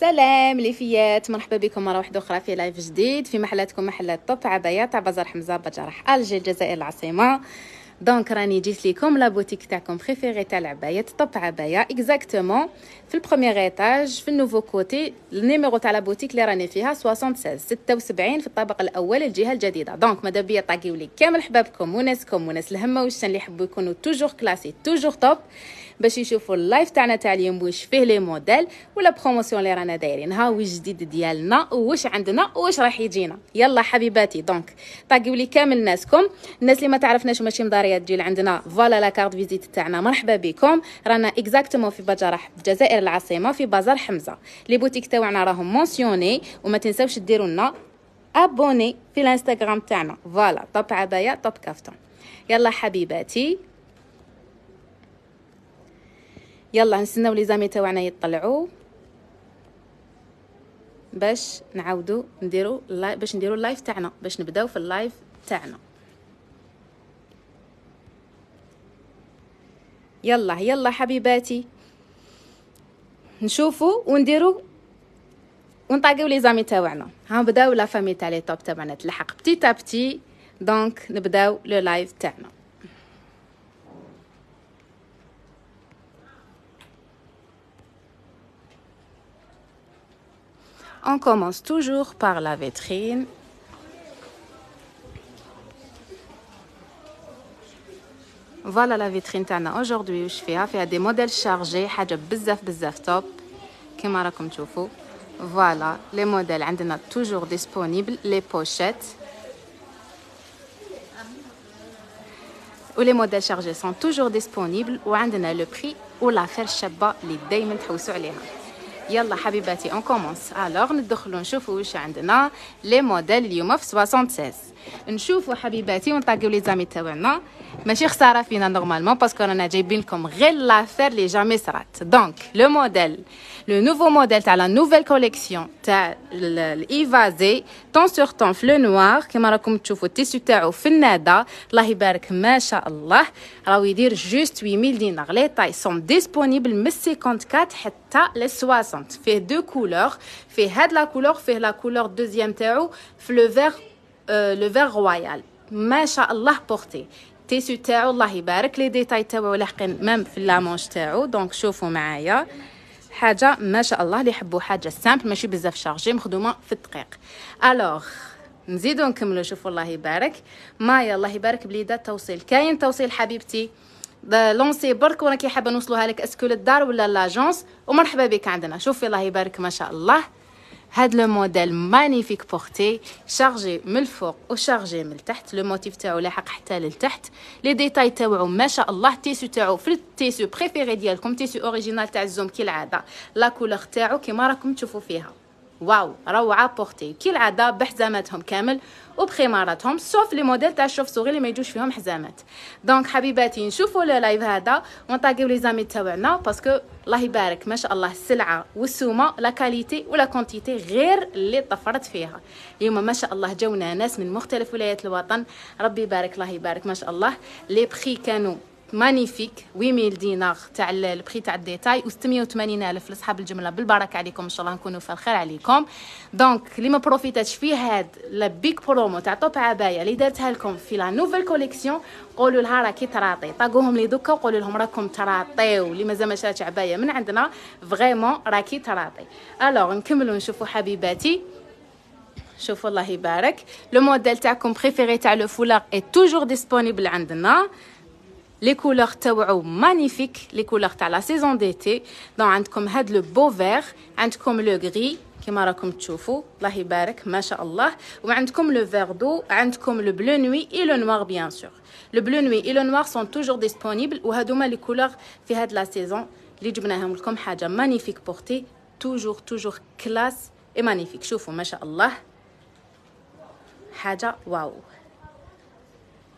سلام ليفيات مرحبا بكم مره واحده اخرى في لايف جديد في محلاتكم محلات طب عبايا تاع بازار حمزه بجرح الجي الجزائر العاصمه دونك راني جيت ليكم لا بوتيك تاعكم بريفيري تاع العبايات طوب عبايا اكزاكتومون في البروميير ايتاج في النوفو كوتي النيميرو تاع لا بوتيك اللي راني فيها 76 76 في الطابق الاول الجهه الجديده دونك ماذا بيا طاقيولي كامل حبابكم وناسكم وناس الهمه والشان اللي يحبوا يكونوا توجور كلاسي توجور توب باش يشوفوا اللايف تاعنا تاع اليوم واش فيه لي موديل ولا بروموسيون اللي رانا دايرينها واش جديد ديالنا واش عندنا واش راح يجينا يلا حبيباتي دونك طاقيو لي كامل ناسكم الناس اللي ما تعرفناش وماشي مضاريه تجي لعندنا فوالا لا كارت فيزيت تاعنا مرحبا بكم رانا اكزاكتومون في بجرح الجزائر العاصمه في بازار حمزه لي بوتيك تاعنا راهم مونسيوني وما تنساوش ديروا لنا ابوني في الانستغرام تاعنا فوالا طب عبايه طب كافتون يلا حبيباتي يلا نستناو لي زامي تاعنا يطلعوا باش نعاودوا نديروا باش نديروا اللايف تاعنا باش نبداو في اللايف تاعنا يلا يلا حبيباتي نشوفوا ونديروا ونطاقيو لي زامي تاعنا ها بداو لا فامي تاع لي توب تاعنا تلحق بتي تابتي دونك نبداو لو لايف تاعنا On commence toujours par la vitrine. Voilà la vitrine Tana. Aujourd'hui, je fais affaire des modèles chargés. Voilà les modèles. On toujours disponibles les pochettes. ou les modèles chargés sont toujours disponibles. Ou on a le prix. Ou l'affaire Les يلا حبيباتي اون كومونس الوغ ندخلو نشوفو واش عندنا لي موديل اليوم في 76 نشوفو حبيباتي ونطاقيو لي زامي تاعنا ماشي خساره فينا نورمالمون باسكو رانا جايبين لكم غير لافير لي جامي صرات دونك لو موديل لو نوفو موديل تاع لا نوفيل كوليكسيون تاع الايفازي طون سور طون في لو نوار كيما راكم تشوفو التيسو تاعو فناده الله يبارك ما شاء الله راهو يدير جوست 8000 دينار لي طاي سون ديسپونيبل من 54 حتى ل 60 بيرسنت فيه دو كولور فيه هاد لا كولور فيه لا كولور دوزيام تاعو في لو فيغ لو فيغ رويال ما شاء الله بورتي تيسو تاعو الله يبارك لي ديتاي تاعو لاحقين ميم في مونش تاعو دونك شوفوا معايا حاجه ما شاء الله اللي يحبوا حاجه سامبل ماشي بزاف شارجي مخدومه في الدقيق الوغ نزيدو نكملو شوفوا الله يبارك مايا الله يبارك بليدات توصيل كاين توصيل حبيبتي لونسي برك وانا كي حابه نوصلوها لك اسكو للدار ولا لاجونس ومرحبا بك عندنا شوفي الله يبارك ما شاء الله هاد لو موديل مانيفيك بورتي شارجي من الفوق وشارجي من التحت لو موتيف تاعو لاحق حتى للتحت لي ديتاي تاعو ما شاء الله تيسو تاعو في التيسو بريفيري ديالكم تيسو اوريجينال تاع الزوم كالعاده لا كولور تاعو كيما راكم تشوفوا فيها واو روعه بوختي كي العادة بحزاماتهم كامل وبخماراتهم سوف لي موديل تاع الشوف سوغي اللي ما يجوش فيهم حزامات دونك حبيباتي نشوفوا لو لايف هذا ونطاقيو لي زامي تاعنا باسكو الله يبارك ما شاء الله السلعه والسومه لا كاليتي ولا كونتيتي غير اللي طفرت فيها اليوم ما شاء الله جونا ناس من مختلف ولايات الوطن ربي يبارك الله يبارك ما شاء الله لي بخي كانوا مانيفيك 8000 دينار تاع البري تاع الديتاي و 680 الف لصحاب الجمله بالبركه عليكم ان شاء الله نكونوا في الخير عليكم دونك اللي ما بروفيتاتش في هاد لا بيك برومو تاع طوب عبايه اللي دارتها لكم في لا نوفل كوليكسيون قولوا لها راكي تراطي طاقوهم لي دوكا وقولوا لهم راكم تراطيو اللي مازال ما شراتش عبايه من عندنا فريمون راكي تراطي الوغ نكملوا نشوفوا حبيباتي شوفوا الله يبارك لو موديل تاعكم بريفيري تاع لو فولار اي توجور ديسپونيبل عندنا لي كولور تاوعو مانيفيك لي كولور تاع لا سيزون ديتي دونك عندكم هاد لو بو فيغ عندكم لو غري كما راكم تشوفوا الله يبارك ما شاء الله وعندكم لو فيغ دو عندكم لو بلو نوي اي لو نوار بيان سور لو بلو نوي اي لو نوار سون توجور ديسپونيبل وهادوما لي كولور في هاد لا سيزون اللي جبناهم لكم حاجه مانيفيك بورتي توجور توجور كلاس اي مانيفيك شوفوا ما شاء الله حاجه واو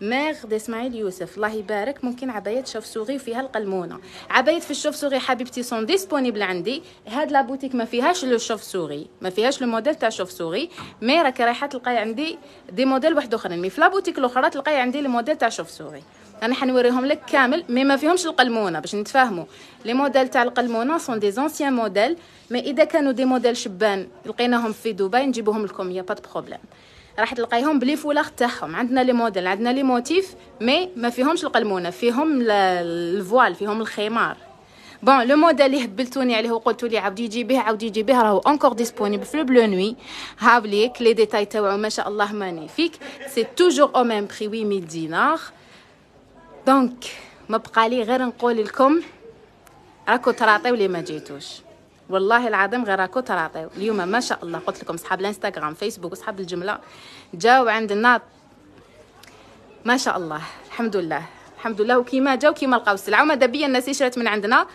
دي اسماعيل يوسف الله يبارك ممكن عباية سوغي وفيها القلمونة عباية في سوغي حبيبتي سون ديسبونيبل عندي هاد لابوتيك ما فيهاش لو سوغي ما فيهاش لو موديل تاع سوغي مي راكي رايحه تلقاي عندي دي موديل واحد اخرين مي في لابوتيك الاخرى تلقاي عندي لي موديل تاع سوغي انا حنوريهم لك كامل مي ما فيهمش القلمونه باش نتفاهموا لي موديل تاع القلمونه سون دي زونسيان موديل مي اذا كانوا دي موديل شبان لقيناهم في دبي نجيبوهم لكم يا با بروبليم راح تلقايهم بلي فولاغ تاعهم عندنا لي موديل عندنا لي موتيف مي ما فيهمش القلمونه فيهم الفوال فيهم الخمار بون لو موديل اللي هبلتوني عليه وقلت لي عاودي جيبيه عاودي جيبيه راهو انكور ديسپونيبل في بلو نوي هاو ليك لي ديتاي تاعو ما شاء الله مانيفيك سي توجور او ميم بري 8000 دينار دونك ما بقى لي غير نقول لكم راكو تراطيو لي ما جيتوش والله العظيم غير راكو تراطيو اليوم ما شاء الله قلت لكم صحاب الانستغرام فيسبوك وصحاب الجمله جاو عند الناط ما شاء الله الحمد لله الحمد لله وكيما جاو كيما لقاو السلعه وماذا بيا الناس اللي شرات من عندنا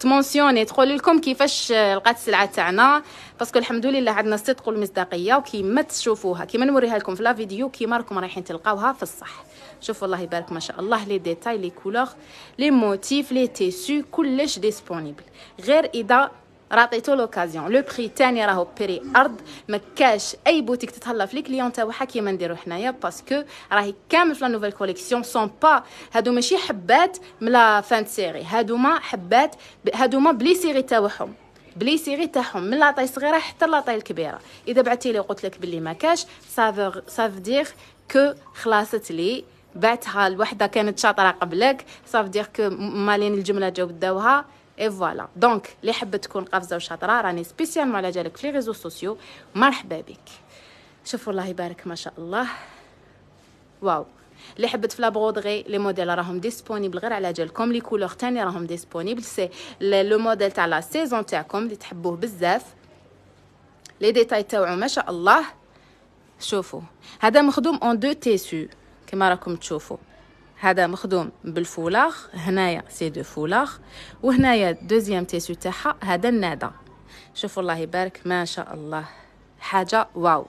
تمونسيوني تقول لكم كيفاش لقات السلعه تاعنا باسكو الحمد لله عندنا الصدق والمصداقيه وكيما تشوفوها كيما نوريها لكم في لا فيديو كيما راكم رايحين تلقاوها في الصح شوفوا الله يبارك ما شاء الله لي ديتاي لي كولور لي موتيف لي تيسو كلش ديسپونيبل غير اذا راتيتو لوكازيون لو بري تاني راهو بري ارض ما كاش اي بوتيك تتهلا في لي كليون تاعها كيما نديرو حنايا باسكو راهي كامل في لا نوفيل كوليكسيون سون با هادو ماشي حبات من لا فان سيري هادوما حبات هادوما بلي سيري تاعهم بلي سيري تاعهم من لاطاي صغيره حتى لاطاي الكبيره اذا بعتي لي قلت لك بلي ما كاش سافور ساف دير كو خلاصت لي بعتها الوحده كانت شاطره قبلك صاف دير كو مالين الجمله جاوب داوها اي فوالا دونك اللي حب تكون قافزه وشاطره راني سبيسيال على جالك في لي ريزو سوسيو مرحبا بك شوفوا الله يبارك ما شاء الله واو اللي حبت في لابغودغي لي موديل راهم ديسپونيبل غير على جالكم لي كولور تاني راهم ديسپونيبل سي لو موديل تاع لا سيزون تاعكم اللي تحبوه بزاف لي ديتاي تاوعو ما شاء الله شوفوا هذا مخدوم اون دو تيسو كما راكم تشوفوا هذا مخدوم بالفولاغ هنايا سي دو فولاغ وهنايا دوزيام تيسو تاعها هذا النادى شوفوا الله يبارك ما شاء الله حاجه واو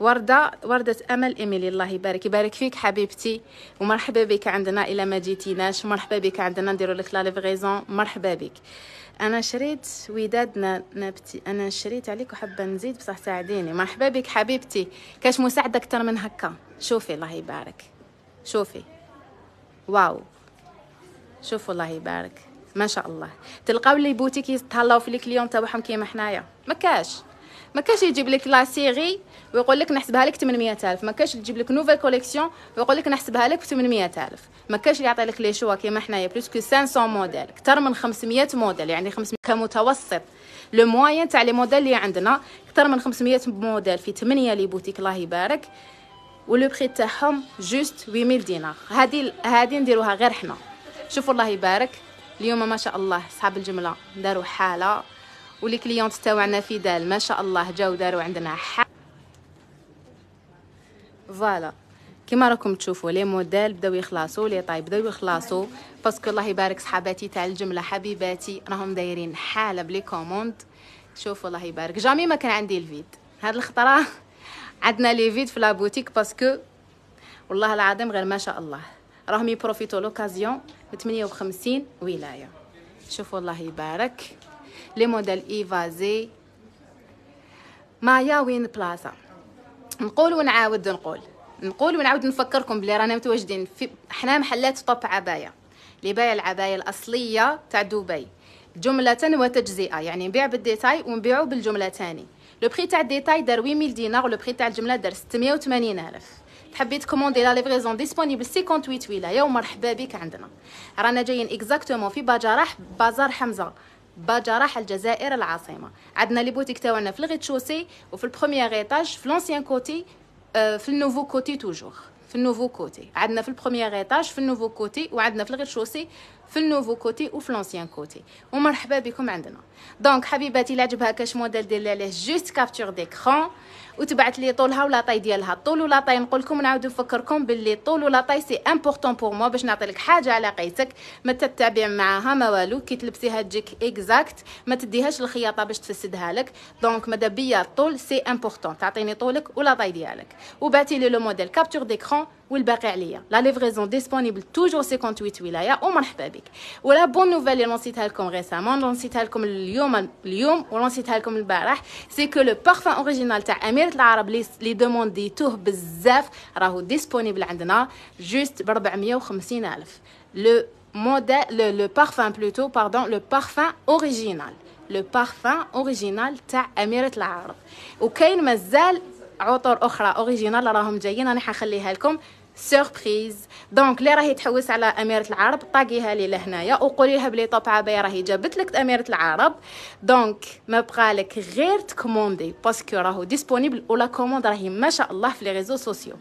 وردة وردة أمل إيميلي الله يبارك يبارك فيك حبيبتي ومرحبا بك عندنا إلى ما جيتيناش مرحبا بك عندنا نديرو لك لا ليفغيزون مرحبا بك أنا شريت وداد نابتي أنا شريت عليك وحابة نزيد بصح ساعديني مرحبا بك حبيبتي كاش مساعدة اكثر من هكا شوفي الله يبارك شوفي واو شوفوا الله يبارك ما شاء الله تلقاو لي بوتيك يتهلاو في كليون تاعهم كيما حنايا ما كاش ما كاش يجيب لك لا سيري ويقول لك نحسبها لك 800000 ما كاش يجيب لك نوفل كوليكسيون ويقول لك نحسبها لك 800000 ما كاش يعطي لك لي شوا كيما حنايا بلوس كو 500 موديل اكثر من 500 موديل يعني 500 كمتوسط لو موين تاع لي موديل اللي عندنا اكثر من 500 موديل في 8 لي بوتيك الله يبارك ولو بخي تاعهم جوست 8000 دينار هذه هذه نديروها غير حنا شوفوا الله يبارك اليوم ما شاء الله صحاب الجمله داروا حاله ولي كليونت تاعنا في دال ما شاء الله جاو داروا عندنا حاله فوالا كما راكم تشوفوا لي موديل بداو يخلصوا لي طايب بداو يخلصوا باسكو الله يبارك صحاباتي تاع الجمله حبيباتي راهم دايرين حاله بلي كوموند شوفوا الله يبارك جامي ما كان عندي الفيد هاد الخطره عندنا لي فيد في لابوتيك باسكو والله العظيم غير ما شاء الله راهم يبروفيتو لوكازيون ب 58 ولايه شوفوا الله يبارك لي موديل ايفازي مايا وين بلازا نقول ونعاود نقول نقول ونعاود نفكركم بلي رانا متواجدين في حنا محلات طوب عبايه اللي بايع العبايه الاصليه تاع دبي جمله وتجزئه يعني نبيع بالديتاي ونبيعو بالجمله تاني لو بري تاع الديتاي دار 8000 دينار ولو بري تاع الجمله دار 680000 تحبي تكوموندي لا ليفريزون ديسپونيبل 58 ولايه ومرحبا بك عندنا رانا جايين اكزاكتومون في باجاراح بازار حمزه باجاراح الجزائر العاصمه عندنا لي بوتيك تاعنا في الغيتشوسي وفي البروميير ايطاج في لونسيان كوتي في النوفو كوتي توجور في النوفو كوتي عندنا في البروميير ايطاج في النوفو كوتي وعندنا في الغير شوسي في النوفو كوتي وفي لونسيان كوتي ومرحبا بكم عندنا دونك حبيباتي لعجبها عجبها كاش موديل دير عليه جوست كابتور ديكرون وتبعت لي طولها ولا طاي ديالها الطول ولا طاي نقول لكم نعاود نفكركم باللي الطول ولا طاي سي امبورطون بور مو باش نعطي لك حاجه على قيتك ما تتبع معاها ما والو كي تلبسيها تجيك اكزاكت ما تديهاش الخياطه باش تفسدها لك دونك ماذا بيا الطول سي امبورطون تعطيني طولك ولا طاي ديالك وبعتي لي لو موديل كابتور ديكرون والباقي عليا لا ليفريزون ديسپونيبل توجور 58 ولايه ومرحبا بك ولا بون نوفيل اللي لونسيتها لكم ريسامون لونسيتها لكم اليوم اليوم ولونسيتها لكم البارح سي كو لو بارفان اوريجينال تاع اميره العرب لي دومونديتوه بزاف راهو ديسپونيبل عندنا جوست ب 450 الف لو موديل لو بارفان بلوتو باردون لو بارفان اوريجينال لو بارفان اوريجينال تاع اميره العرب وكاين مازال عطور اخرى اوريجينال راهم جايين راني حخليها لكم سيربريز دونك لي راهي تحوس على اميره العرب طاقيها لي لهنايا وقولي لها بلي طوب عباية راهي جابت لك اميره العرب دونك ما بقالك غير تكوموندي باسكو راهو ديسپونيبل ولا كوموند راهي ما شاء الله في لي ريزو سوسيو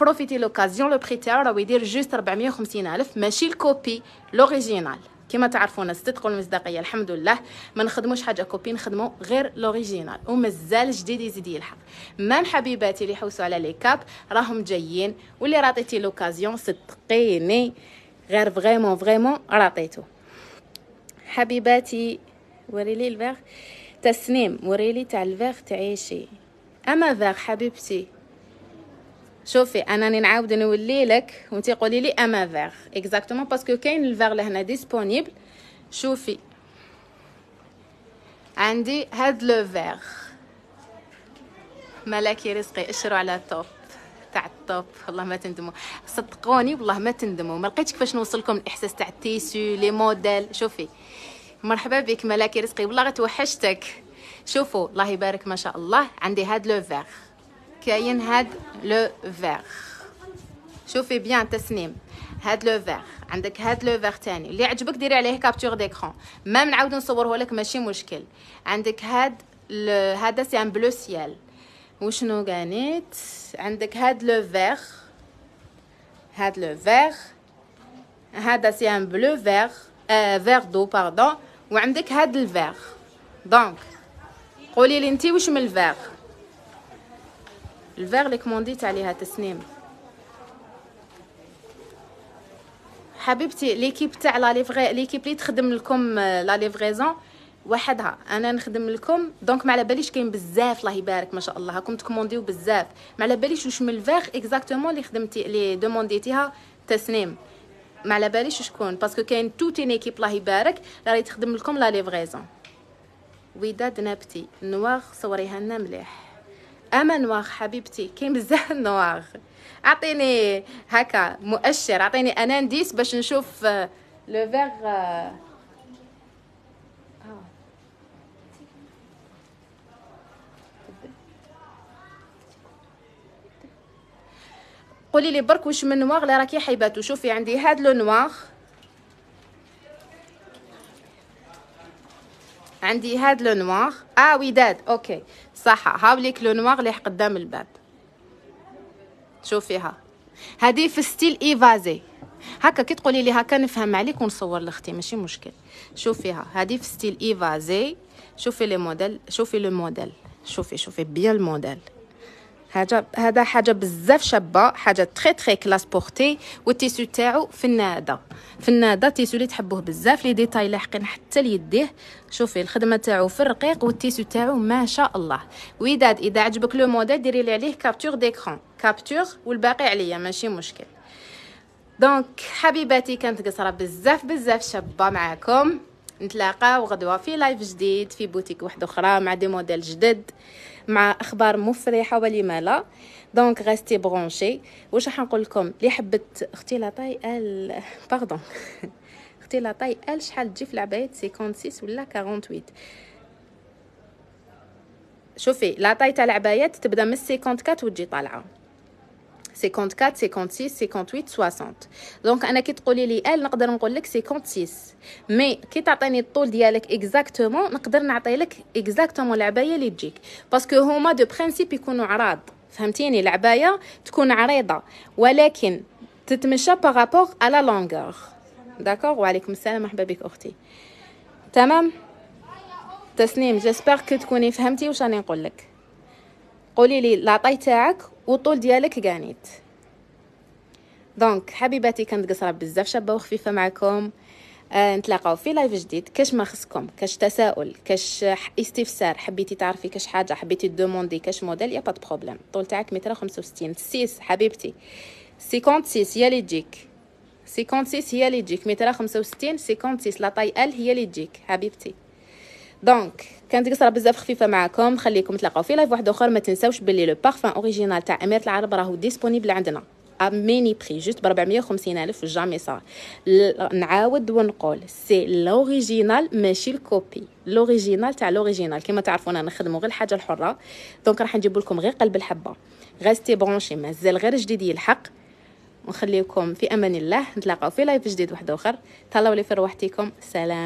بروفيتي لوكازيون لو بريتير راهو يدير جوست 450 الف ماشي الكوبي لوريجينال كما تعرفون الصدق والمصداقيه الحمد لله ما نخدموش حاجه كوبي نخدمو غير لوريجينال ومازال جديد يزيد يلحق مام حبيباتي اللي حوسوا على لي كاب راهم جايين واللي راطيتي لوكازيون صدقيني غير فريمون فريمون راطيتو حبيباتي وريلي الفيغ تسنيم وريلي تاع الفيغ تعيشي اما فيغ حبيبتي شوفي انني نعاود نولي لك وانت قولي لي اما فيغ اكزاكتومون باسكو كاين الفيغ لهنا ديسپونيبل شوفي عندي هاد لو فيغ ملاكي رزقي اشرو على التوب تاع الطوب والله ما تندموا صدقوني والله ما تندموا ما لقيتش كيفاش نوصل لكم الاحساس تاع التيسو لي موديل شوفي مرحبا بك ملاكي رزقي والله غتوحشتك شوفوا الله يبارك ما شاء الله عندي هاد لو فيغ كاين هاد لو فيغ شوفي بيان تسنيم هاد لو فيغ عندك هاد لو فيغ تاني اللي عجبك ديري عليه كابتور ديكرون ما نعاود نصوره لك ماشي مشكل عندك هاد هذا سي ان بلو سيال وشنو كانت عندك هاد لو فيغ هاد لو فيغ هذا سي ان بلو فيغ آه فيغ دو باردون وعندك هاد الفيغ دونك قولي لي انت واش من الفيغ الفيغ اللي كومونديت عليها تسنيم حبيبتي ليكيب تاع لا ليفغي ليكيب لي تخدم لكم لا ليفغيزون وحدها انا نخدم لكم دونك ما على باليش كاين بزاف الله يبارك ما شاء الله هاكم تكومونديو بزاف ما على باليش واش من الفيغ اكزاكتومون اللي خدمتي اللي دومونديتيها تسنيم ما على باليش شكون باسكو كاين توت ان ايكيب الله يبارك راهي تخدم لكم لا ليفغيزون وداد نابتي نواغ صوريها لنا مليح اما نواغ حبيبتي كاين بزاف نواغ اعطيني هكا مؤشر اعطيني انانديس باش نشوف آه، لو فيغ آه، آه. قولي لي برك واش من نواغ اللي راكي حيباتو شوفي عندي هاد لو نواغ عندي هاد لو نوار اه وداد اوكي صح هاوليك لو نوار اللي قدام الباب شوفيها هذه في ستيل ايفازي هكا كي تقولي لي هكا نفهم عليك ونصور لاختي ماشي مشكل شوفيها هذه في ستيل ايفازي شوفي لي موديل شوفي لو موديل شوفي شوفي بيان الموديل هذا هذا حاجه بزاف شابه حاجه تري تري كلاس بورتي والتيسو تاعو فناده فناده تيسو اللي تحبوه بزاف لي ديتاي لاحقين حتى ليديه شوفي الخدمه تاعو في الرقيق والتيسو تاعو ما شاء الله وداد اذا عجبك لو موديل ديري لي عليه كابتور ديكرون كابتور والباقي عليا ماشي مشكل دونك حبيباتي كانت قصره بزاف بزاف شابه معاكم نتلاقاو غدوه في لايف جديد في بوتيك واحده اخرى مع دي موديل جدد مع اخبار مفرحه ولما لا دونك غاستي برونشي واش راح نقول لكم اللي حبت اختي لاطاي قال باردون اختي لاطاي قال شحال تجي في العبايات 56 ولا 48 شوفي لاطاي تاع العبايات تبدا من 54 وتجي طالعه 54 56 58 60 دونك انا كي تقولي لي ال نقدر نقول لك 56 مي كي تعطيني الطول ديالك اكزاكتومون نقدر نعطي لك اكزاكتومون العبايه اللي تجيك باسكو هما دو برينسيپ يكونوا عراض فهمتيني العبايه تكون عريضه ولكن تتمشى بارابور على لونغور داكوغ وعليكم السلام مرحبا بك اختي تمام تسنيم جيسبر كي تكوني فهمتي واش راني نقول لك قولي لي لاطاي تاعك والطول ديالك كانيت دونك حبيباتي كانت قصره بزاف شابه وخفيفه معكم آه نتلاقاو في لايف جديد كاش ما خصكم كاش تساؤل كاش استفسار حبيتي تعرفي كاش حاجه حبيتي دوموندي كاش موديل يا با دو بروبليم طول تاعك متر 65 سيس حبيبتي 56 هي اللي تجيك 56 هي اللي تجيك متر سيكونت 56 لا طاي ال هي اللي تجيك حبيبتي دونك كانت القصره بزاف خفيفه معكم خليكم تلاقاو في لايف واحد اخر ما تنساوش باللي لو بارفان اوريجينال تاع اميره العرب راهو ديسپونبل عندنا اميني بري جوست ب 450 الف جامي صار نعاود ونقول سي لوريجينال ماشي الكوبي لوريجينال تاع لوريجينال كما انا نخدمو غير الحاجه الحره دونك راح نجيب لكم غير قلب الحبه غاستي برونشي مازال غير جديد يلحق ونخليكم في امان الله نتلاقاو في لايف جديد واحد اخر تهلاو لي في رواحتكم سلام